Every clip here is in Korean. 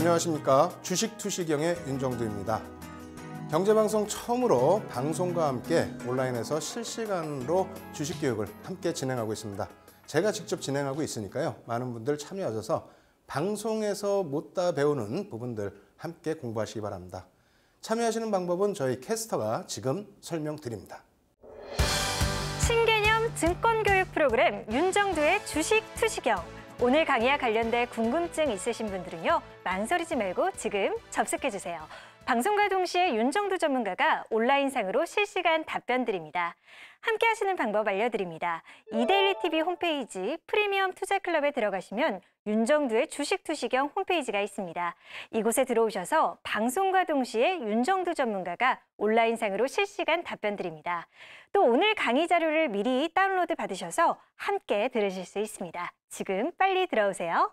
안녕하십니까 주식투시경의 윤정두입니다. 경제방송 처음으로 방송과 함께 온라인에서 실시간으로 주식교육을 함께 진행하고 있습니다. 제가 직접 진행하고 있으니까요. 많은 분들 참여하셔서 방송에서 못다 배우는 부분들 함께 공부하시기 바랍니다. 참여하시는 방법은 저희 캐스터가 지금 설명드립니다. 신개념 증권교육 프로그램 윤정두의 주식투시경 오늘 강의와 관련된 궁금증 있으신 분들은요. 망설이지 말고 지금 접속해주세요. 방송과 동시에 윤정두 전문가가 온라인상으로 실시간 답변 드립니다. 함께 하시는 방법 알려드립니다. 이데일리 TV 홈페이지 프리미엄 투자 클럽에 들어가시면 윤정두의 주식 투시경 홈페이지가 있습니다. 이곳에 들어오셔서 방송과 동시에 윤정두 전문가가 온라인상으로 실시간 답변 드립니다. 또 오늘 강의 자료를 미리 다운로드 받으셔서 함께 들으실 수 있습니다. 지금 빨리 들어오세요.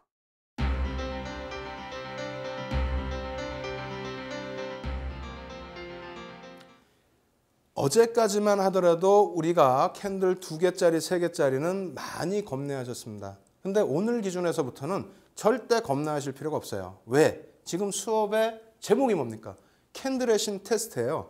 어제까지만 하더라도 우리가 캔들 두 개짜리, 세 개짜리는 많이 겁내하셨습니다. 근데 오늘 기준에서부터는 절대 겁나하실 필요가 없어요. 왜? 지금 수업의 제목이 뭡니까? 캔들의 신 테스트예요.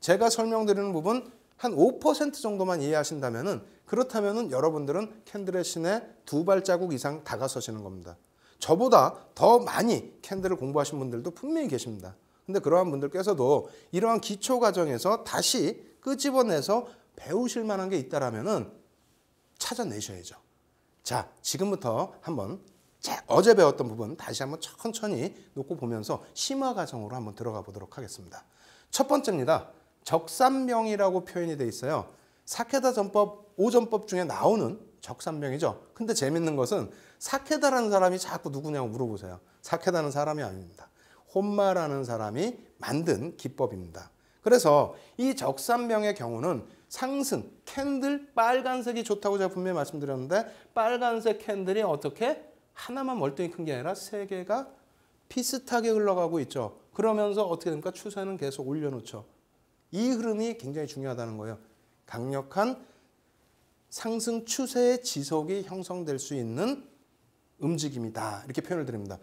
제가 설명드리는 부분 한 5% 정도만 이해하신다면 그렇다면 여러분들은 캔들의 신에 두 발자국 이상 다가서시는 겁니다. 저보다 더 많이 캔들을 공부하신 분들도 분명히 계십니다. 근데 그러한 분들께서도 이러한 기초 과정에서 다시 끄집어내서 배우실 만한 게 있다라면은 찾아내셔야죠. 자, 지금부터 한번 어제 배웠던 부분 다시 한번 천천히 놓고 보면서 심화 과정으로 한번 들어가 보도록 하겠습니다. 첫 번째입니다. 적삼명이라고 표현이 돼 있어요. 사케다 전법, 오전법 중에 나오는 적삼명이죠. 근데 재밌는 것은 사케다라는 사람이 자꾸 누구냐고 물어보세요. 사케다는 사람이 아닙니다. 혼마라는 사람이 만든 기법입니다. 그래서 이적산병의 경우는 상승, 캔들 빨간색이 좋다고 제가 분명히 말씀드렸는데 빨간색 캔들이 어떻게 하나만 멀뚱히 큰 게 아니라 세 개가 비슷하게 흘러가고 있죠. 그러면서 어떻게 됩니까? 추세는 계속 올려놓죠. 이 흐름이 굉장히 중요하다는 거예요. 강력한 상승 추세의 지속이 형성될 수 있는 움직임이다. 이렇게 표현을 드립니다.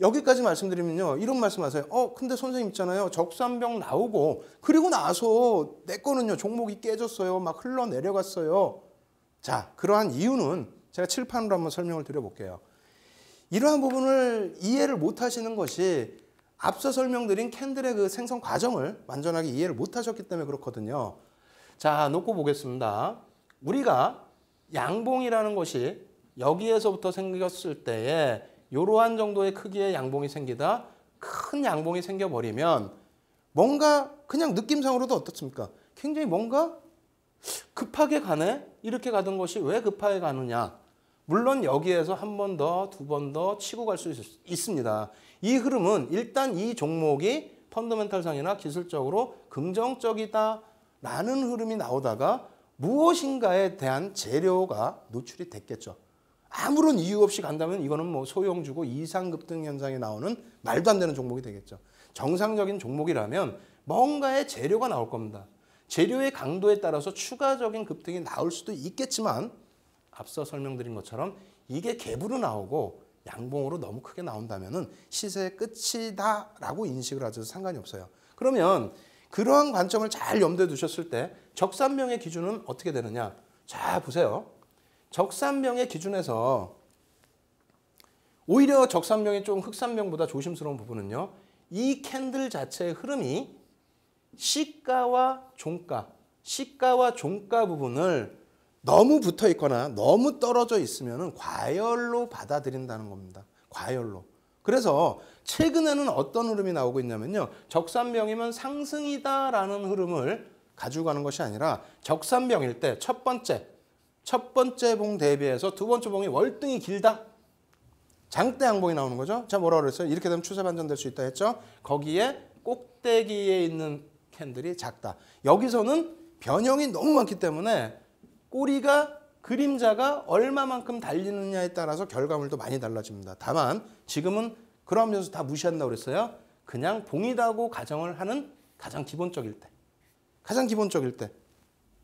여기까지 말씀드리면요. 이런 말씀하세요. 어, 근데 선생님 있잖아요. 적산병 나오고 그리고 나서 내 거는요. 종목이 깨졌어요. 막 흘러내려갔어요. 자, 그러한 이유는 제가 칠판으로 한번 설명을 드려볼게요. 이러한 부분을 이해를 못 하시는 것이 앞서 설명드린 캔들의 그 생성 과정을 완전하게 이해를 못 하셨기 때문에 그렇거든요. 자, 놓고 보겠습니다. 우리가 양봉이라는 것이 여기에서부터 생겼을 때에 이러한 정도의 크기의 양봉이 생기다 큰 양봉이 생겨버리면 뭔가 그냥 느낌상으로도 어떻습니까? 굉장히 뭔가 급하게 가네? 이렇게 가던 것이 왜 급하게 가느냐? 물론 여기에서 한 번 더, 두 번 더 치고 갈 수 있습니다. 이 흐름은 일단 이 종목이 펀더멘탈상이나 기술적으로 긍정적이다라는 흐름이 나오다가 무엇인가에 대한 재료가 노출이 됐겠죠. 아무런 이유 없이 간다면 이거는 뭐 소형주고 이상급 등 현상에 나오는 말도 안 되는 종목이 되겠죠. 정상적인 종목이라면 뭔가의 재료가 나올 겁니다. 재료의 강도에 따라서 추가적인 급등이 나올 수도 있겠지만 앞서 설명드린 것처럼 이게 개으로 나오고 양봉으로 너무 크게 나온다면 시세의 끝이다라고 인식을 하셔도 상관이 없어요. 그러면 그러한 관점을 잘 염두에 두셨을 때 적산명의 기준은 어떻게 되느냐. 자 보세요. 적산명의 기준에서 오히려 적산명이 좀 흑산명보다 조심스러운 부분은요. 이 캔들 자체의 흐름이 시가와 종가, 시가와 종가 부분을 너무 붙어 있거나 너무 떨어져 있으면 과열로 받아들인다는 겁니다. 과열로. 그래서 최근에는 어떤 흐름이 나오고 있냐면요. 적산명이면 상승이다라는 흐름을 가지고 가는 것이 아니라 적산병일때 첫 번째 첫 번째 봉 대비해서 두 번째 봉이 월등히 길다. 장대 양봉이 나오는 거죠. 자, 뭐라 그랬어요? 이렇게 되면 추세 반전될 수 있다 했죠. 거기에 꼭대기에 있는 캔들이 작다. 여기서는 변형이 너무 많기 때문에 꼬리가 그림자가 얼마만큼 달리느냐에 따라서 결과물도 많이 달라집니다. 다만 지금은 그러면서 다 무시한다고 그랬어요. 그냥 봉이다고 가정을 하는 가장 기본적일 때. 가장 기본적일 때.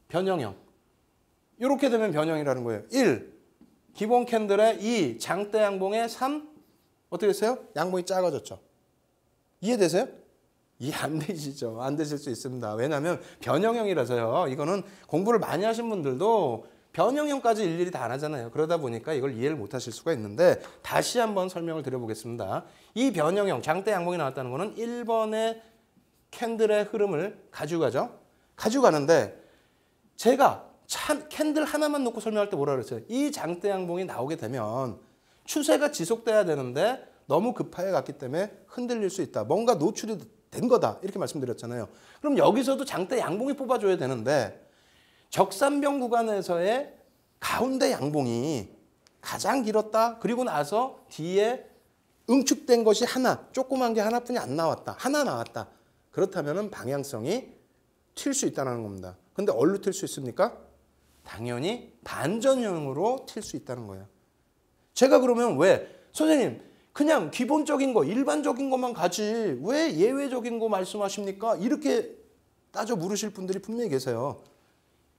변형형. 이렇게 되면 변형이라는 거예요. 1. 기본 캔들의 2. 장대 양봉의 3. 어떻게 됐어요? 양봉이 작아졌죠. 이해되세요? 이해 안 되시죠? 안 되실 수 있습니다. 왜냐하면 변형형이라서요. 이거는 공부를 많이 하신 분들도 변형형까지 일일이 다 안 하잖아요. 그러다 보니까 이걸 이해를 못 하실 수가 있는데 다시 한번 설명을 드려보겠습니다. 이 변형형, 장대 양봉이 나왔다는 거는 1번의 캔들의 흐름을 가져가죠. 가져가는데 제가 참 캔들 하나만 놓고 설명할 때 뭐라 그랬어요? 이 장대 양봉이 나오게 되면 추세가 지속돼야 되는데 너무 급하게 갔기 때문에 흔들릴 수 있다. 뭔가 노출이 된 거다. 이렇게 말씀드렸잖아요. 그럼 여기서도 장대 양봉이 뽑아줘야 되는데 적산병 구간에서의 가운데 양봉이 가장 길었다. 그리고 나서 뒤에 응축된 것이 하나, 조그만 게 하나뿐이 안 나왔다. 하나 나왔다. 그렇다면 방향성이 튈 수 있다는 겁니다. 근데 얼로 튈 수 있습니까? 당연히 반전형으로 틀 수 있다는 거예요. 제가 그러면 왜 선생님 그냥 기본적인 거 일반적인 것만 가지 왜 예외적인 거 말씀하십니까? 이렇게 따져 물으실 분들이 분명히 계세요.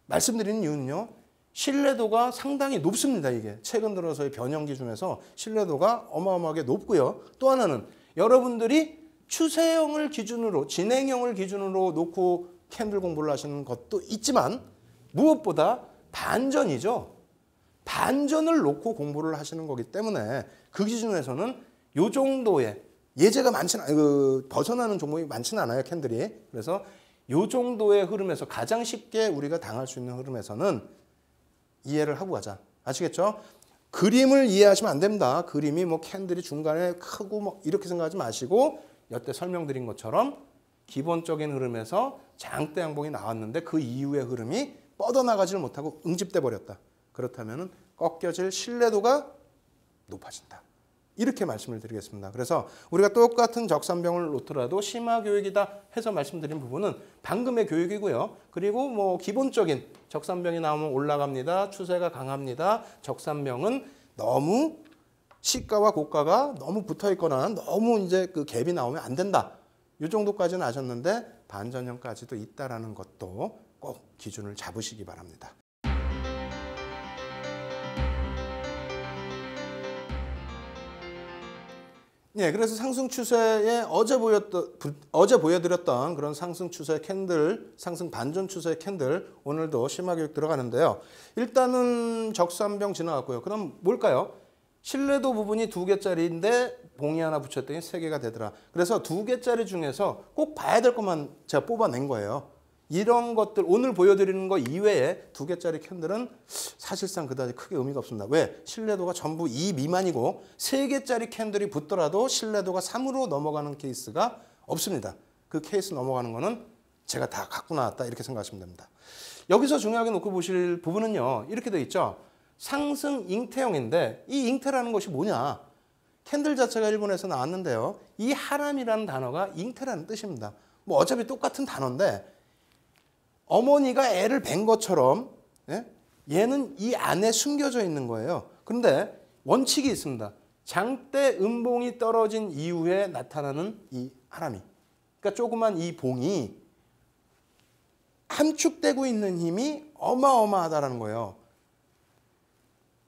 말씀드리는 이유는요. 신뢰도가 상당히 높습니다. 이게 최근 들어서의 변형 기준에서 신뢰도가 어마어마하게 높고요. 또 하나는 여러분들이 추세형을 기준으로 진행형을 기준으로 놓고 캔들 공부를 하시는 것도 있지만 무엇보다 반전이죠. 반전을 놓고 공부를 하시는 거기 때문에 그 기준에서는 요 정도의 예제가 많지는 그 벗어나는 종목이 많지는 않아요 캔들이 그래서 요 정도의 흐름에서 가장 쉽게 우리가 당할 수 있는 흐름에서는 이해를 하고 가자 아시겠죠? 그림을 이해하시면 안 됩니다. 그림이 뭐 캔들이 중간에 크고 뭐 이렇게 생각하지 마시고 여태 설명드린 것처럼 기본적인 흐름에서 장대 양봉이 나왔는데 그 이후의 흐름이 뻗어나가지를 못하고 응집돼 버렸다. 그렇다면 꺾여질 신뢰도가 높아진다. 이렇게 말씀을 드리겠습니다. 그래서 우리가 똑같은 적산병을 놓더라도 심화 교육이다 해서 말씀드린 부분은 방금의 교육이고요. 그리고 뭐 기본적인 적산병이 나오면 올라갑니다. 추세가 강합니다. 적산병은 너무 시가와 고가가 너무 붙어 있거나 너무 이제 그 갭이 나오면 안 된다. 이 정도까지는 아셨는데 반전형까지도 있다라는 것도 꼭 기준을 잡으시기 바랍니다. 예, 그래서 상승 추세에 어제 보였던 어제 보여드렸던 그런 상승 추세 캔들, 상승 반전 추세 캔들 오늘도 심하게 들어가는데요. 일단은 적산병 지나갔고요. 그럼 뭘까요? 신뢰도 부분이 두 개짜리인데 봉이 하나 붙였더니 세 개가 되더라. 그래서 두 개짜리 중에서 꼭 봐야 될 것만 제가 뽑아낸 거예요. 이런 것들 오늘 보여드리는 거 이외에 두 개짜리 캔들은 사실상 그다지 크게 의미가 없습니다. 왜? 신뢰도가 전부 2 미만이고 세 개짜리 캔들이 붙더라도 신뢰도가 3으로 넘어가는 케이스가 없습니다. 그 케이스 넘어가는 거는 제가 다 갖고 나왔다 이렇게 생각하시면 됩니다. 여기서 중요하게 놓고 보실 부분은요. 이렇게 돼 있죠. 상승 잉태형인데 이 잉태라는 것이 뭐냐. 캔들 자체가 일본에서 나왔는데요. 이 하람이라는 단어가 잉태라는 뜻입니다. 뭐 어차피 똑같은 단어인데 어머니가 애를 뵌 것처럼 예? 얘는 이 안에 숨겨져 있는 거예요. 그런데 원칙이 있습니다. 장대 음봉이 떨어진 이후에 나타나는 이 하람이. 그러니까 조그만 이 봉이 함축되고 있는 힘이 어마어마하다는 거예요.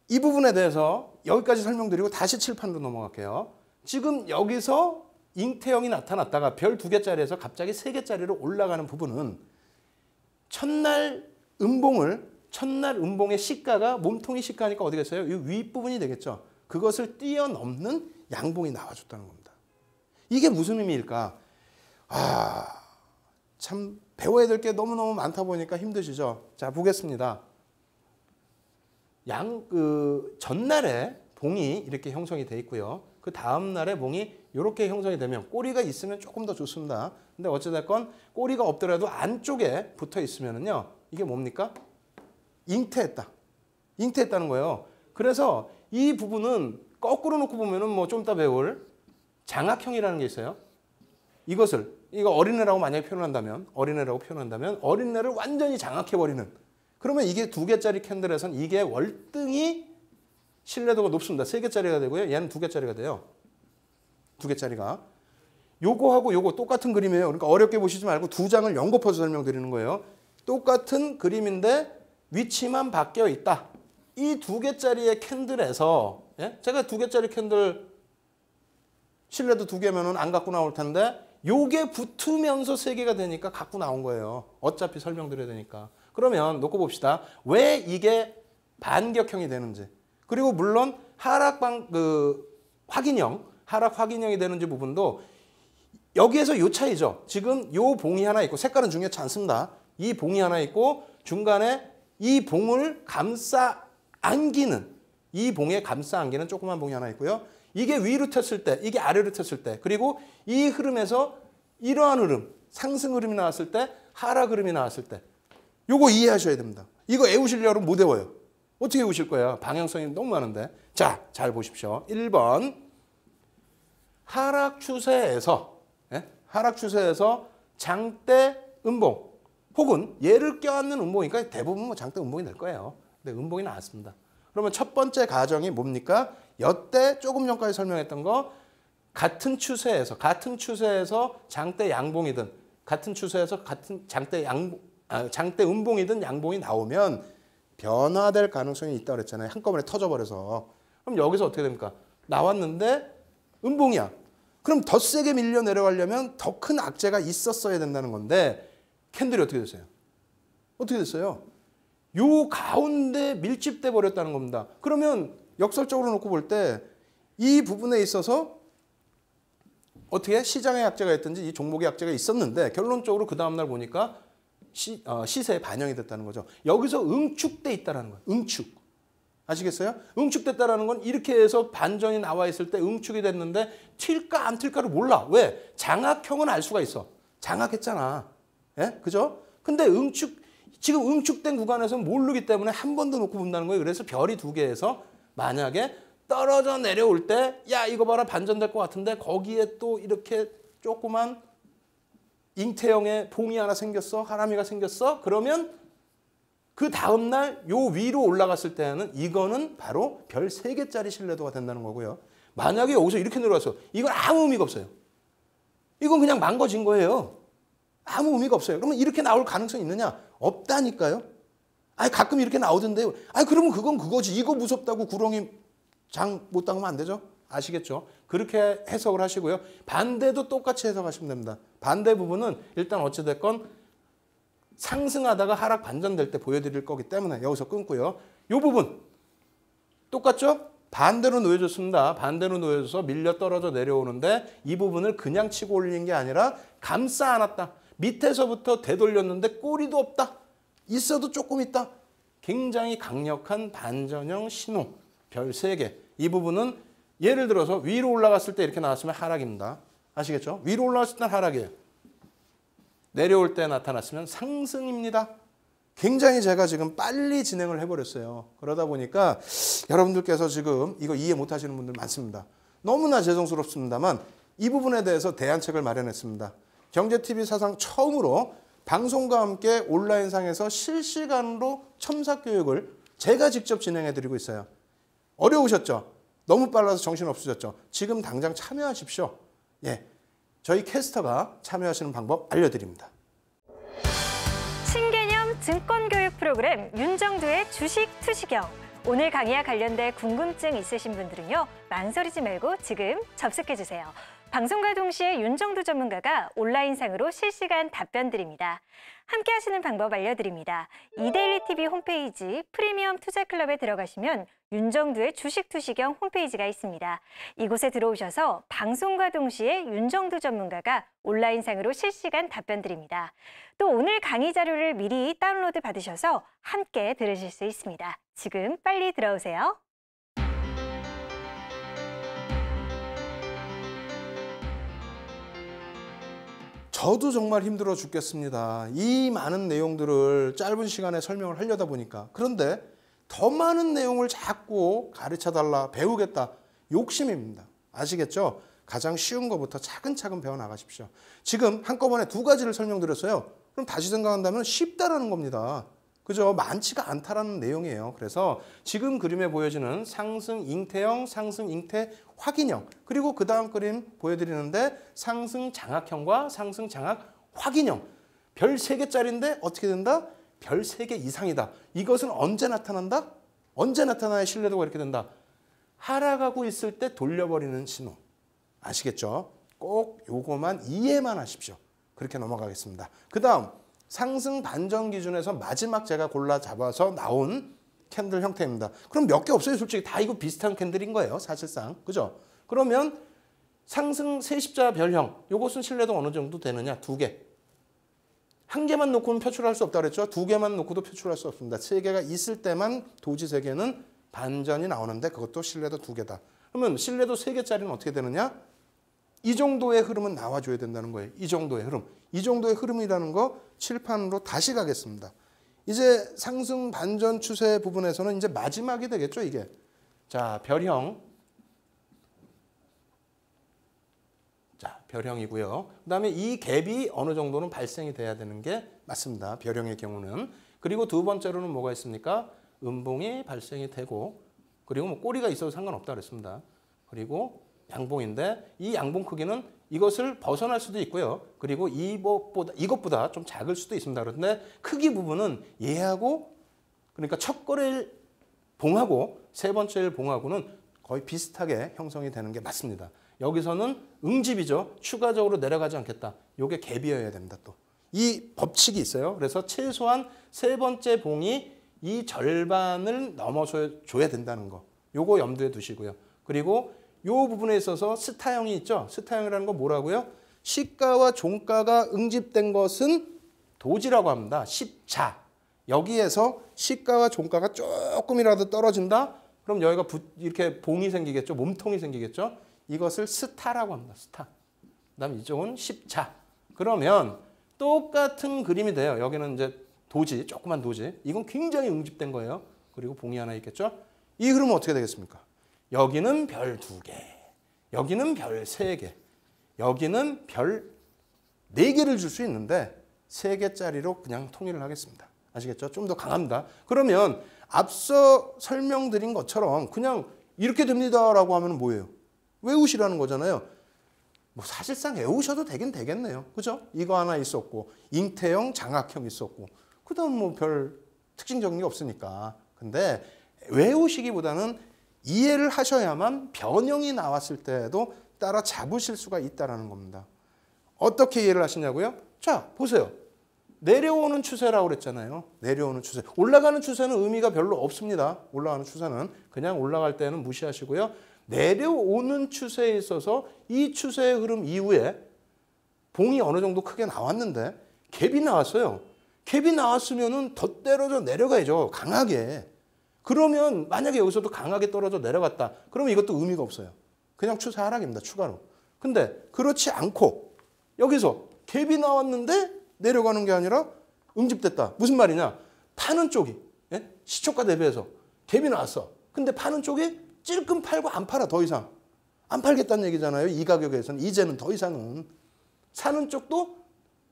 이 부분에 대해서 여기까지 설명드리고 다시 칠판으로 넘어갈게요. 지금 여기서 잉태형이 나타났다가 별 두 개짜리에서 갑자기 세 개짜리로 올라가는 부분은 첫날 음봉을 첫날 음봉의 시가가 몸통이 시가니까 어디겠어요? 이 윗부분이 되겠죠. 그것을 뛰어넘는 양봉이 나와줬다는 겁니다. 이게 무슨 의미일까? 아, 참 배워야 될 게 너무너무 많다 보니까 힘드시죠? 자, 보겠습니다. 양, 그, 전날에 봉이 이렇게 형성이 돼 있고요. 그 다음 날에 봉이 이렇게 형성이 되면 꼬리가 있으면 조금 더 좋습니다. 근데 어찌됐건 꼬리가 없더라도 안쪽에 붙어 있으면은요. 이게 뭡니까? 잉태했다. 잉태했다는 거예요. 그래서 이 부분은 거꾸로 놓고 보면은 뭐좀 이따 배울 장악형이라는 게 있어요. 이것을 이거 어린애라고 만약에 표현한다면 어린애라고 표현한다면 어린애를 완전히 장악해버리는 그러면 이게 두 개짜리 캔들에선 이게 월등히 신뢰도가 높습니다. 3개짜리가 되고요. 얘는 2개짜리가 돼요. 2개짜리가. 요거하고 요거 똑같은 그림이에요. 그러니까 어렵게 보시지 말고 두 장을 연거퍼서 설명드리는 거예요. 똑같은 그림인데 위치만 바뀌어 있다. 이 두 개짜리의 캔들에서 예? 제가 두 개짜리 캔들 실내도 두 개면은 안 갖고 나올 텐데 요게 붙으면서 세 개가 되니까 갖고 나온 거예요. 어차피 설명드려야 되니까. 그러면 놓고 봅시다. 왜 이게 반격형이 되는지. 그리고 물론 하락방 그 확인형 하락 확인형이 되는지 부분도 여기에서 요 차이죠. 지금 요 봉이 하나 있고 색깔은 중요치 않습니다. 이 봉이 하나 있고 중간에 이 봉을 감싸 안기는 이 봉에 감싸 안기는 조그만 봉이 하나 있고요. 이게 위로 텄을 때 이게 아래로 텄을 때 그리고 이 흐름에서 이러한 흐름 상승 흐름이 나왔을 때 하락 흐름이 나왔을 때 요거 이해하셔야 됩니다. 이거 애우실려면 못 외워요. 어떻게 외우실 거야? 방향성이 너무 많은데. 자, 잘 보십시오. 1번. 하락 추세에서 예? 하락 추세에서 장대 음봉 혹은 얘를 껴안는 음봉이니까 그러니까 대부분 뭐 장대 음봉이 될 거예요. 근데 음봉이 나왔습니다. 그러면 첫 번째 가정이 뭡니까? 여태 조금 전까지 설명했던 거 같은 추세에서 같은 추세에서 장대 양봉이든 같은 추세에서 같은 장대 양 아, 장대 음봉이든 양봉이 나오면 변화될 가능성이 있다고 그랬잖아요. 한꺼번에 터져버려서. 그럼 여기서 어떻게 됩니까? 나왔는데 음봉이야. 그럼 더 세게 밀려 내려가려면 더 큰 악재가 있었어야 된다는 건데 캔들이 어떻게 됐어요? 어떻게 됐어요? 요 가운데 밀집돼 버렸다는 겁니다. 그러면 역설적으로 놓고 볼 때 이 부분에 있어서 어떻게 시장의 약재가 있든지 이 종목의 약재가 있었는데 결론적으로 그 다음날 보니까 시, 어, 시세에 반영이 됐다는 거죠. 여기서 응축돼 있다는 거예요. 응축. 아시겠어요? 응축됐다라는 건 이렇게 해서 반전이 나와 있을 때 응축이 됐는데 튈까 안 튈까를 몰라. 왜? 장악형은 알 수가 있어. 장악했잖아. 예? 그죠? 근데 응축 지금 응축된 구간에서는 모르기 때문에 한번더 놓고 본다는 거예요. 그래서 별이 두 개에서 만약에 떨어져 내려올 때 야 이거 봐라 반전될 것 같은데 거기에 또 이렇게 조그만 잉태형에 봉이 하나 생겼어? 하람이가 생겼어? 그러면 그 다음날 요 위로 올라갔을 때는 이거는 바로 별 세개짜리 신뢰도가 된다는 거고요. 만약에 여기서 이렇게 내려와서 이건 아무 의미가 없어요. 이건 그냥 망거진 거예요. 아무 의미가 없어요. 그러면 이렇게 나올 가능성이 있느냐? 없다니까요. 아니 가끔 이렇게 나오던데. 요 아니 그러면 그건 그거지. 이거 무섭다고 구렁이 장 못 당하면 안 되죠? 아시겠죠? 그렇게 해석을 하시고요. 반대도 똑같이 해석하시면 됩니다. 반대 부분은 일단 어찌됐건 상승하다가 하락 반전될 때 보여드릴 거기 때문에 여기서 끊고요. 이 부분 똑같죠? 반대로 놓여줬습니다. 반대로 놓여줘서 밀려 떨어져 내려오는데 이 부분을 그냥 치고 올린 게 아니라 감싸 안았다. 밑에서부터 되돌렸는데 꼬리도 없다. 있어도 조금 있다. 굉장히 강력한 반전형 신호. 별 3개. 이 부분은 예를 들어서 위로 올라갔을 때 이렇게 나왔으면 하락입니다. 아시겠죠? 위로 올라왔을 땐 하락이에요. 내려올 때 나타났으면 상승입니다. 굉장히 제가 지금 빨리 진행을 해버렸어요. 그러다 보니까 여러분들께서 지금 이거 이해 못하시는 분들 많습니다. 너무나 죄송스럽습니다만 이 부분에 대해서 대안책을 마련했습니다. 경제TV 사상 처음으로 방송과 함께 온라인상에서 실시간으로 첨삭교육을 제가 직접 진행해드리고 있어요. 어려우셨죠? 너무 빨라서 정신없으셨죠? 지금 당장 참여하십시오. 예, 저희 캐스터가 참여하시는 방법 알려드립니다. 신개념 증권교육 프로그램 윤정두의 주식 투시경. 오늘 강의와 관련된 궁금증 있으신 분들은요. 망설이지 말고 지금 접속해주세요. 방송과 동시에 윤정두 전문가가 온라인상으로 실시간 답변 드립니다. 함께 하시는 방법 알려드립니다. 이데일리TV 홈페이지 프리미엄 투자클럽에 들어가시면 윤정두의 주식 투시경 홈페이지가 있습니다. 이곳에 들어오셔서 방송과 동시에 윤정두 전문가가 온라인상으로 실시간 답변 드립니다. 또 오늘 강의 자료를 미리 다운로드 받으셔서 함께 들으실 수 있습니다. 지금 빨리 들어오세요. 저도 정말 힘들어 죽겠습니다. 이 많은 내용들을 짧은 시간에 설명을 하려다 보니까. 그런데 더 많은 내용을 자꾸 가르쳐달라 배우겠다 욕심입니다. 아시겠죠? 가장 쉬운 것부터 차근차근 배워나가십시오. 지금 한꺼번에 두 가지를 설명드렸어요. 그럼 다시 생각한다면 쉽다라는 겁니다. 그죠? 많지가 않다라는 내용이에요. 그래서 지금 그림에 보여지는 상승 잉태형, 상승 잉태 확인형 그리고 그 다음 그림 보여드리는데 상승 장악형과 상승 장악 확인형 별 세개짜리인데 어떻게 된다? 별 3개 이상이다. 이것은 언제 나타난다? 언제 나타나야 신뢰도가 이렇게 된다? 하락하고 있을 때 돌려버리는 신호. 아시겠죠? 꼭 요거만 이해만 하십시오. 그렇게 넘어가겠습니다. 그 다음 상승 반전 기준에서 마지막 제가 골라 잡아서 나온 캔들 형태입니다. 그럼 몇 개 없어요. 솔직히 다 이거 비슷한 캔들인 거예요. 사실상. 그죠? 그러면 상승 세십자 별형 요것은 신뢰도 어느 정도 되느냐? 두 개. 한 개만 놓고는 표출할 수 없다 그랬죠. 두 개만 놓고도 표출할 수 없습니다. 세 개가 있을 때만 도지 세 개는 반전이 나오는데 그것도 신뢰도 두 개다. 그러면 신뢰도 세 개짜리는 어떻게 되느냐? 이 정도의 흐름은 나와줘야 된다는 거예요. 이 정도의 흐름. 이 정도의 흐름이라는 거 칠판으로 다시 가겠습니다. 이제 상승 반전 추세 부분에서는 이제 마지막이 되겠죠, 이게. 자, 별형. 별형이고요. 그다음에 이 갭이 어느 정도는 발생이 돼야 되는 게 맞습니다. 별형의 경우는. 그리고 두 번째로는 뭐가 있습니까? 음봉이 발생이 되고 그리고 뭐 꼬리가 있어도 상관없다 그랬습니다. 그리고 양봉인데 이 양봉 크기는 이것을 벗어날 수도 있고요. 그리고 이것보다, 이것보다 좀 작을 수도 있습니다. 그런데 크기 부분은 얘하고 그러니까 첫 거래일 봉하고 세 번째일 봉하고는 거의 비슷하게 형성이 되는 게 맞습니다. 여기서는 응집이죠. 추가적으로 내려가지 않겠다. 요게 갭이어야 됩니다. 또. 이 법칙이 있어요. 그래서 최소한 세 번째 봉이 이 절반을 넘어줘야 된다는 거. 요거 염두에 두시고요. 그리고 요 부분에 있어서 스타형이 있죠. 스타형이라는 거 뭐라고요? 시가와 종가가 응집된 것은 도지라고 합니다. 십자. 여기에서 시가와 종가가 조금이라도 떨어진다? 그럼 여기가 부, 이렇게 봉이 생기겠죠. 몸통이 생기겠죠. 이것을 스타라고 합니다. 스타. 그다음 이쪽은 십자. 그러면 똑같은 그림이 돼요. 여기는 이제 도지, 조그만 도지. 이건 굉장히 응집된 거예요. 그리고 봉이 하나 있겠죠. 이 흐름은 어떻게 되겠습니까? 여기는 별 두 개, 여기는 별 세 개, 여기는 별 네 개를 줄 수 있는데 세 개짜리로 그냥 통일을 하겠습니다. 아시겠죠? 좀 더 강합니다. 그러면 앞서 설명드린 것처럼 그냥 이렇게 됩니다라고 하면 뭐예요? 외우시라는 거잖아요. 뭐 사실상 외우셔도 되긴 되겠네요. 그죠? 이거 하나 있었고 잉태형, 장학형 있었고 그다음 뭐 별 특징적인 게 없으니까. 근데 외우시기보다는 이해를 하셔야만 변형이 나왔을 때에도 따라 잡으실 수가 있다라는 겁니다. 어떻게 이해를 하시냐고요? 자, 보세요. 내려오는 추세라고 그랬잖아요. 내려오는 추세. 올라가는 추세는 의미가 별로 없습니다. 올라가는 추세는 그냥 올라갈 때는 무시하시고요. 내려오는 추세에 있어서 이 추세의 흐름 이후에 봉이 어느 정도 크게 나왔는데 갭이 나왔어요. 갭이 나왔으면은 더 때려져 내려가야죠. 강하게. 그러면 만약에 여기서도 강하게 떨어져 내려갔다. 그러면 이것도 의미가 없어요. 그냥 추세 하락입니다. 추가로. 근데 그렇지 않고 여기서 갭이 나왔는데 내려가는 게 아니라 응집됐다. 무슨 말이냐? 파는 쪽이 예? 시초가 대비해서 갭이 나왔어. 근데 파는 쪽이 찔끔 팔고 안 팔아 더 이상. 안 팔겠다는 얘기잖아요. 이 가격에서는 이제는 더 이상은. 사는 쪽도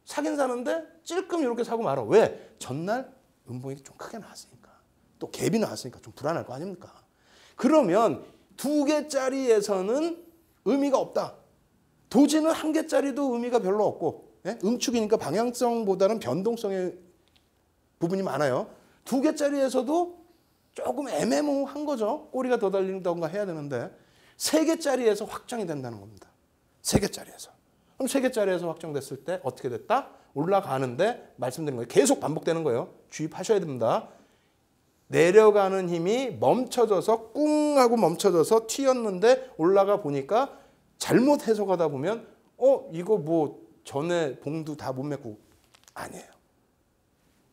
사긴 사는데 찔끔 이렇게 사고 말아. 왜? 전날 음봉이 좀 크게 나왔으니까. 또 갭이 나왔으니까 좀 불안할 거 아닙니까? 그러면 두 개짜리에서는 의미가 없다. 도지는 한 개짜리도 의미가 별로 없고 예? 음축이니까 방향성보다는 변동성의 부분이 많아요. 두 개짜리에서도 조금 애매모호한 거죠. 꼬리가 더 달린다던가 해야 되는데 세 개짜리에서 확정이 된다는 겁니다. 세 개짜리에서. 그럼 세 개짜리에서 확정됐을 때 어떻게 됐다? 올라가는데 말씀드린 거예요. 계속 반복되는 거예요. 주입하셔야 됩니다. 내려가는 힘이 멈춰져서 꿍 하고 멈춰져서 튀었는데 올라가 보니까 잘못 해석하다 보면 어 이거 뭐 전에 봉도 다 못맺고 아니에요.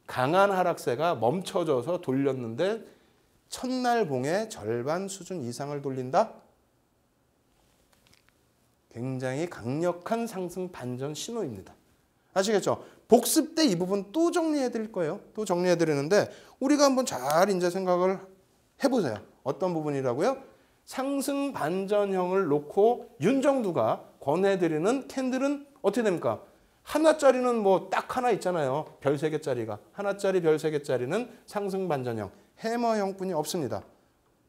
강한 하락세가 멈춰져서 돌렸는데 첫날 봉의 절반 수준 이상을 돌린다. 굉장히 강력한 상승 반전 신호입니다. 아시겠죠? 복습 때 이 부분 또 정리해 드릴 거예요. 또 정리해 드리는데 우리가 한번 잘 이제 생각을 해보세요. 어떤 부분이라고요? 상승 반전형을 놓고 윤정두가 권해드리는 캔들은 어떻게 됩니까? 하나짜리는 뭐 딱 하나 있잖아요. 별 세개짜리가 하나짜리 별 세개짜리는 상승 반전형. 해머 형뿐이 없습니다.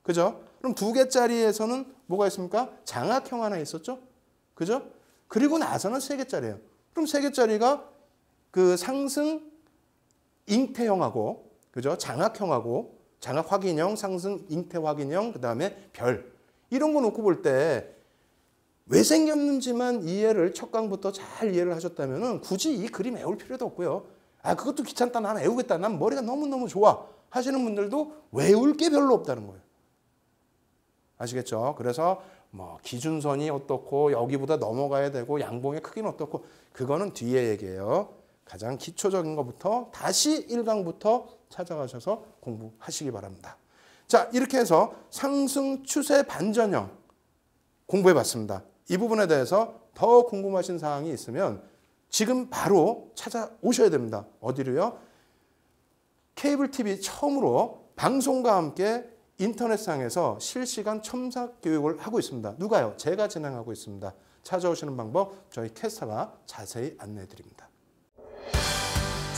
그죠? 그럼 두 개짜리에서는 뭐가 있습니까? 장악형 하나 있었죠? 그죠? 그리고 나서는 세 개짜리예요. 그럼 세 개짜리가 그 상승 잉태형하고 그죠? 장악형하고 장악 확인형, 상승 잉태 확인형, 그다음에 별. 이런 거 놓고 볼 때 왜 생겼는지만 이해를 첫 강부터 잘 이해를 하셨다면은 굳이 이 그림 애울 필요도 없고요. 아, 그것도 귀찮다. 난 애우겠다. 난 머리가 너무너무 좋아. 하시는 분들도 외울 게 별로 없다는 거예요. 아시겠죠? 그래서 뭐 기준선이 어떻고 여기보다 넘어가야 되고 양봉의 크기는 어떻고 그거는 뒤에 얘기예요. 가장 기초적인 것부터 다시 1강부터 찾아가셔서 공부하시기 바랍니다. 자 이렇게 해서 상승 추세 반전형 공부해봤습니다. 이 부분에 대해서 더 궁금하신 사항이 있으면 지금 바로 찾아오셔야 됩니다. 어디로요? 케이블 TV 처음으로 방송과 함께 인터넷상에서 실시간 첨삭 교육을 하고 있습니다. 누가요? 제가 진행하고 있습니다. 찾아오시는 방법 저희 캐스터가 자세히 안내해 드립니다.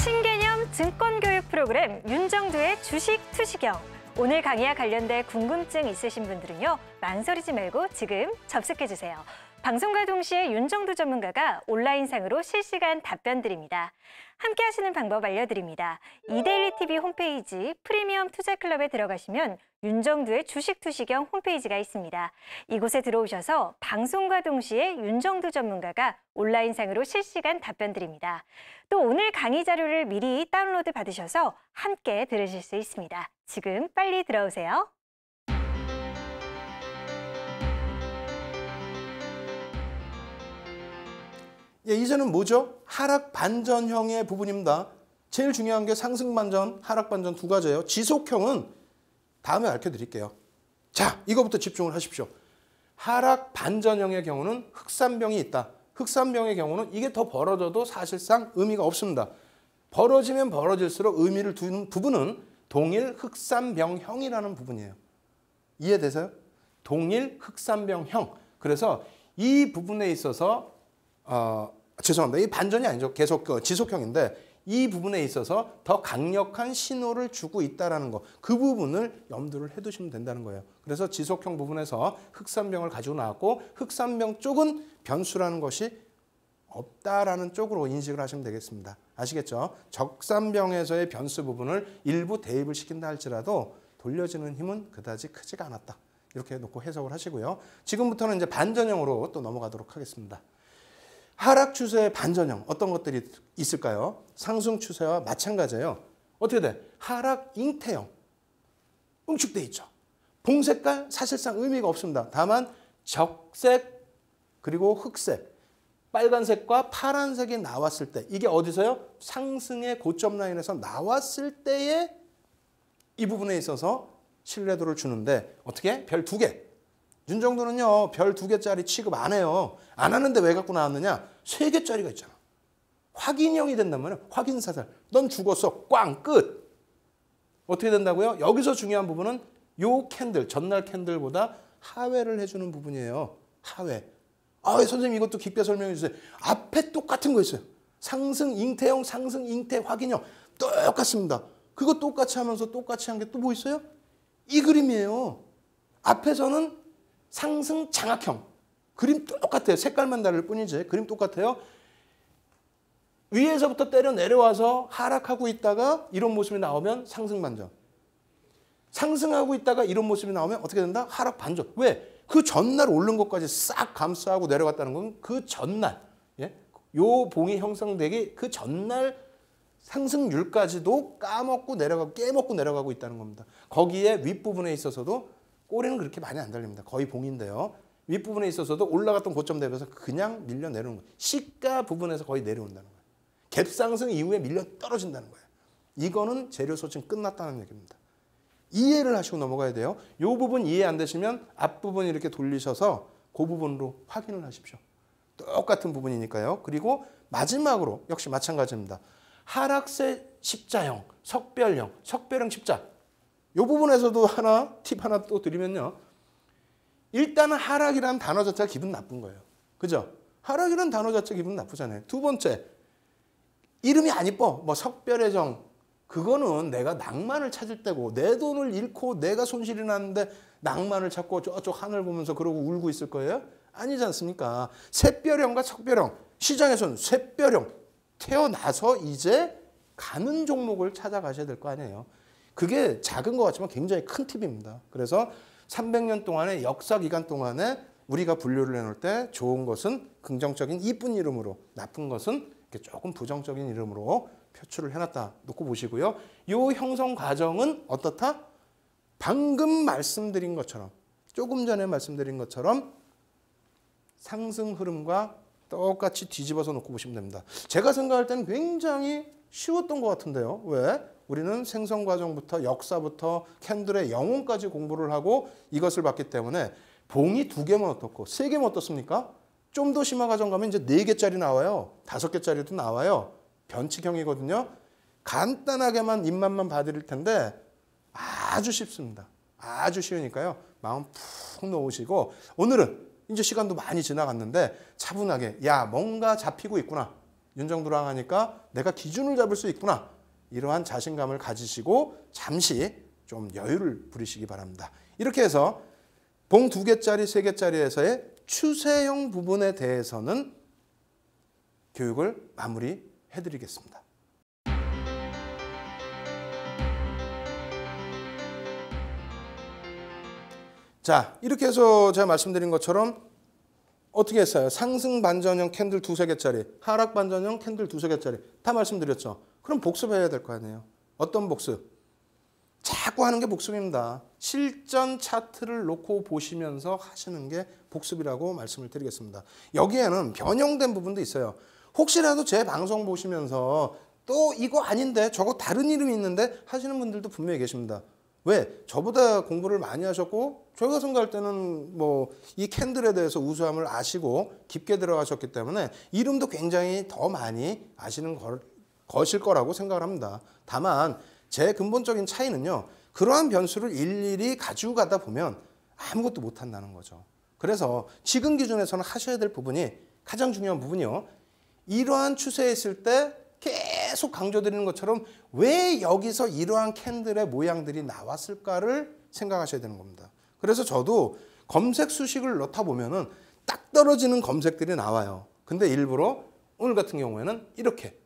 신개념 증권교육 프로그램 윤정두의 주식 투시경. 오늘 강의와 관련된 궁금증 있으신 분들은요. 망설이지 말고 지금 접속해 주세요. 방송과 동시에 윤정두 전문가가 온라인상으로 실시간 답변 드립니다. 함께 하시는 방법 알려드립니다. 이데일리 TV 홈페이지 프리미엄 투자 클럽에 들어가시면 윤정두의 주식 투시경 홈페이지가 있습니다. 이곳에 들어오셔서 방송과 동시에 윤정두 전문가가 온라인상으로 실시간 답변 드립니다. 또 오늘 강의 자료를 미리 다운로드 받으셔서 함께 들으실 수 있습니다. 지금 빨리 들어오세요. 예, 이제는 뭐죠? 하락 반전형의 부분입니다. 제일 중요한 게 상승 반전, 하락 반전 두 가지예요. 지속형은 다음에 알려드릴게요. 자, 이거부터 집중을 하십시오. 하락 반전형의 경우는 흑산병이 있다. 흑산병의 경우는 이게 더 벌어져도 사실상 의미가 없습니다. 벌어지면 벌어질수록 의미를 두는 부분은 동일 흑산병형이라는 부분이에요. 이해되세요? 동일 흑산병형. 그래서 이 부분에 있어서 어, 죄송합니다. 이 반전이 아니죠. 계속 그 지속형인데 이 부분에 있어서 더 강력한 신호를 주고 있다라는 거. 그 부분을 염두를 해 두시면 된다는 거예요. 그래서 지속형 부분에서 흑산병을 가지고 나왔고 흑산병 쪽은 변수라는 것이 없다라는 쪽으로 인식을 하시면 되겠습니다. 아시겠죠? 적산병에서의 변수 부분을 일부 대입을 시킨다 할지라도 돌려지는 힘은 그다지 크지가 않았다. 이렇게 놓고 해석을 하시고요. 지금부터는 이제 반전형으로 또 넘어가도록 하겠습니다. 하락 추세의 반전형 어떤 것들이 있을까요? 상승 추세와 마찬가지예요. 어떻게 돼? 하락 잉태형. 응축돼 있죠. 봉색깔 사실상 의미가 없습니다. 다만 적색 그리고 흑색 빨간색과 파란색이 나왔을 때 이게 어디서요? 상승의 고점 라인에서 나왔을 때에 이 부분에 있어서 신뢰도를 주는데 어떻게? 별 두 개. 윤정도는요. 별 두 개짜리 취급 안 해요. 안 하는데 왜 갖고 나왔느냐? 세 개짜리가 있잖아. 확인형이 된다면 확인사살. 넌 죽었어. 꽝 끝. 어떻게 된다고요? 여기서 중요한 부분은 요 캔들, 전날 캔들보다 하회를 해주는 부분이에요. 하회. 아, 선생님 이것도 깊게 설명해 주세요. 앞에 똑같은 거 있어요. 상승 잉태형, 상승 잉태 확인형. 똑같습니다. 그거 똑같이 하면서 똑같이 한 게 또 뭐 있어요? 이 그림이에요. 앞에서는 상승 장악형. 그림 똑같아요. 색깔만 다를 뿐이지. 그림 똑같아요. 위에서부터 때려 내려와서 하락하고 있다가 이런 모습이 나오면 상승 반전. 상승하고 있다가 이런 모습이 나오면 어떻게 된다? 하락 반전. 왜? 그 전날 오른 것까지 싹 감싸고 내려갔다는 건 그 전날. 예? 요 봉이 형성되기 그 전날 상승률까지도 까먹고 내려가고 깨먹고 내려가고 있다는 겁니다. 거기에 윗부분에 있어서도 꼬리는 그렇게 많이 안 달립니다. 거의 봉인데요. 윗부분에 있어서도 올라갔던 고점 대비해서 그냥 밀려 내려오는 거예요. 시가 부분에서 거의 내려온다는 거예요. 갭상승 이후에 밀려 떨어진다는 거예요. 이거는 재료 소진 끝났다는 얘기입니다. 이해를 하시고 넘어가야 돼요. 이 부분 이해 안 되시면 앞부분 이렇게 돌리셔서 그 부분으로 확인을 하십시오. 똑같은 부분이니까요. 그리고 마지막으로 역시 마찬가지입니다. 하락세 십자형, 석별형, 석별형 십자. 이 부분에서도 하나 팁 하나 또 드리면요. 일단은 하락이라는 단어 자체가 기분 나쁜 거예요. 그죠? 하락이라는 단어 자체 기분 나쁘잖아요. 두 번째, 이름이 안 이뻐. 뭐 석별의 정. 그거는 내가 낭만을 찾을 때고 내 돈을 잃고 내가 손실이 났는데 낭만을 찾고 저쪽 하늘 보면서 그러고 울고 있을 거예요? 아니지 않습니까? 샛별형과 석별형. 시장에서는 샛별형. 태어나서 이제 가는 종목을 찾아가셔야 될 거 아니에요. 그게 작은 것 같지만 굉장히 큰 팁입니다. 그래서 300년 동안의 역사 기간 동안에 우리가 분류를 해놓을 때 좋은 것은 긍정적인 이쁜 이름으로 나쁜 것은 이렇게 조금 부정적인 이름으로 표출을 해놨다 놓고 보시고요. 이 형성 과정은 어떻다? 방금 말씀드린 것처럼 조금 전에 말씀드린 것처럼 상승 흐름과 똑같이 뒤집어서 놓고 보시면 됩니다. 제가 생각할 때는 굉장히 쉬웠던 것 같은데요. 왜? 우리는 생성 과정부터 역사부터 캔들의 영혼까지 공부를 하고 이것을 봤기 때문에 봉이 두 개면 어떻고 세 개면 어떻습니까? 좀 더 심화 과정 가면 이제 네 개짜리 나와요. 다섯 개짜리도 나와요. 변칙형이거든요. 간단하게만 입맛만 봐드릴 텐데 아주 쉽습니다. 아주 쉬우니까요. 마음 푹 놓으시고 오늘은 이제 시간도 많이 지나갔는데 차분하게 야 뭔가 잡히고 있구나. 윤정두랑 하니까 내가 기준을 잡을 수 있구나. 이러한 자신감을 가지시고 잠시 좀 여유를 부리시기 바랍니다. 이렇게 해서 봉 두 개짜리 세 개짜리에서의 추세형 부분에 대해서는 교육을 마무리해 드리겠습니다. 자, 이렇게 해서 제가 말씀드린 것처럼 어떻게 했어요? 상승 반전형 캔들 두 세 개짜리, 하락 반전형 캔들 두 세 개짜리 다 말씀드렸죠. 그럼 복습해야 될 거 아니에요. 어떤 복습? 자꾸 하는 게 복습입니다. 실전 차트를 놓고 보시면서 하시는 게 복습이라고 말씀을 드리겠습니다. 여기에는 변형된 부분도 있어요. 혹시라도 제 방송 보시면서 또 이거 아닌데 저거 다른 이름이 있는데 하시는 분들도 분명히 계십니다. 왜? 저보다 공부를 많이 하셨고 저희가 생각할 때는 뭐 이 캔들에 대해서 우수함을 아시고 깊게 들어가셨기 때문에 이름도 굉장히 더 많이 아시는 걸 것일 거라고 생각을 합니다. 다만 제 근본적인 차이는요. 그러한 변수를 일일이 가지고 가다 보면 아무것도 못 한다는 거죠. 그래서 지금 기준에서는 하셔야 될 부분이 가장 중요한 부분이요. 이러한 추세에 있을 때 계속 강조드리는 것처럼 왜 여기서 이러한 캔들의 모양들이 나왔을까를 생각하셔야 되는 겁니다. 그래서 저도 검색 수식을 넣다 보면은 딱 떨어지는 검색들이 나와요. 근데 일부러 오늘 같은 경우에는 이렇게